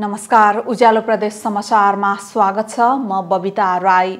नमस्कार उज्यालो प्रदेश समाचारमा स्वागत छ म बबिता राई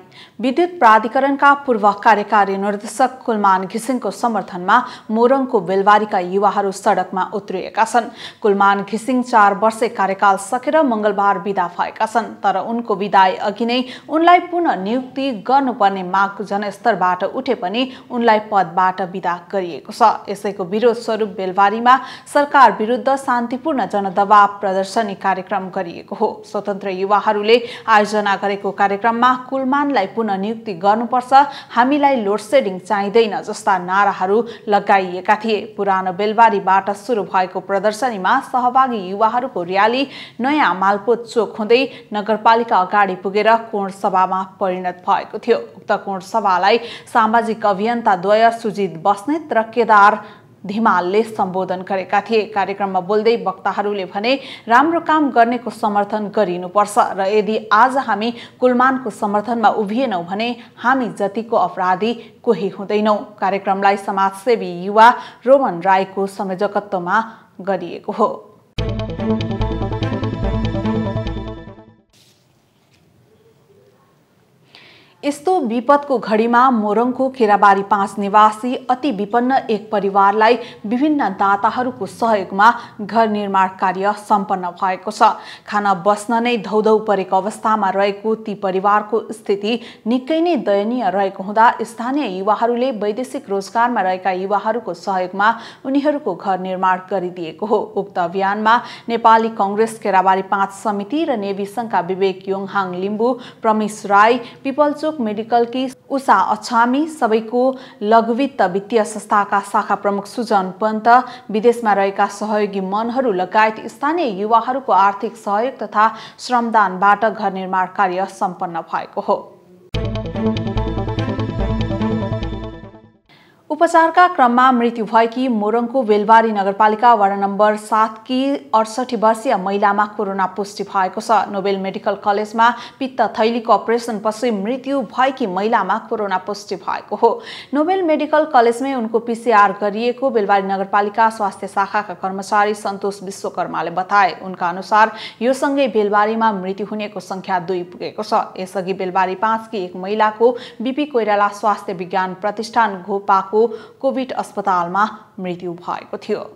विद्युत प्राधिकरणका पूर्व कार्यकारी निर्देशक कुलमान घिसिङको समर्थनमा मोरङको बेलबारीका युवाहरू सडकमा उत्रिएका छन् कुलमान घिसिङ चार वर्षे कार्यकाल सकेर मङ्गलबार विदा भएका छन् तर उनको विदाय अघि नै उनलाई पुनः नियुक्ति गर्नुपर्ने माग जनस्तरबाट उठे पनि उनलाई पदबाट विदा गरिएको छ यसैको विरोध स्वरूप बेलबारीमा सरकार विरुद्ध शान्तिपूर्ण जनदबाव प्रदर्शनी कार्यक्रम गरिएको हो स्वतन्त्र युवाहरूले आयोजना गरेको कार्यक्रममा कुलमानलाई पुनः नियुक्ति गर्नुपर्छ हामीलाई लोड सेडिङ चाहिँदैन जस्ता नाराहरू लगाइएका थिए पुरानो बेलबारीबाट सुरु भएको प्रदर्शनीमा सहभागी युवाहरूको र्याली नयाँ मालपोत चोक हुँदै नगरपालिका अगाडि पुगेर कोण सभामा परिणत भएको थियो उक्त कोण सभालाई सामाजिक अभियन्ताद्वय सुजित बस्नेत र केदार धिमालले सम्बोधन गरेका थिए कार्यक्रममा बोल्दै वक्ताहरूले भने राम्रो काम गर्नेको समर्थन गरिनुपर्छ र यदि आज हामी कुलमानको समर्थनमा उभिएनौँ भने हामी जतिको अपराधी कोही हुँदैनौँ कार्यक्रमलाई समाजसेवी युवा रोमन राईको संयोजकत्वमा गरिएको हो यस्तो विपदको घडीमा मोरङको खेराबारी पाँच निवासी अति विपन्न एक परिवारलाई विभिन्न दाताहरूको सहयोगमा घर निर्माण कार्य सम्पन्न भएको छ खाना बस्न नै धौधौ परेको अवस्थामा रहेको ती परिवारको स्थिति निकै नै दयनीय रहेको हुँदा स्थानीय युवाहरूले वैदेशिक रोजगारमा रहेका युवाहरूको सहयोगमा उनीहरूको घर निर्माण गरिदिएको हो उक्त अभियानमा नेपाली कङ्ग्रेस केराबारी पाँच समिति र नेभी सङ्घका विवेक योङहाङ लिम्बू प्रमेश राई पिपल्चो अशोक मेडिकलकी उषा अछामी सबैको लघुवित्त वित्तीय संस्थाका शाखा प्रमुख सुजन पन्त विदेशमा रहेका सहयोगी मनहरू लगायत स्थानीय युवाहरूको आर्थिक सहयोग तथा श्रमदानबाट घर निर्माण कार्य सम्पन्न भएको हो उपचारका क्रममा मृत्यु भएकी मोरङको बेलबारी नगरपालिका वार्ड नम्बर कि अडसठी वर्षीय महिलामा कोरोना पुष्टि भएको छ नोबेल मेडिकल कलेजमा पित्त थैलीको अपरेसनपछि मृत्यु भएकी महिलामा कोरोना पुष्टि भएको हो नोबेल मेडिकल कलेजमै उनको पिसिआर गरिएको बेलबारी नगरपालिका स्वास्थ्य शाखाका कर्मचारी सन्तोष विश्वकर्माले बताए उनका अनुसार यो सँगै बेलबारीमा मृत्यु हुनेको सङ्ख्या दुई पुगेको छ यसअघि बेलबारी कि एक महिलाको बिपी कोइराला स्वास्थ्य विज्ञान प्रतिष्ठान घोपाको कोभिड अस्पतालमा मृत्यु भएको थियो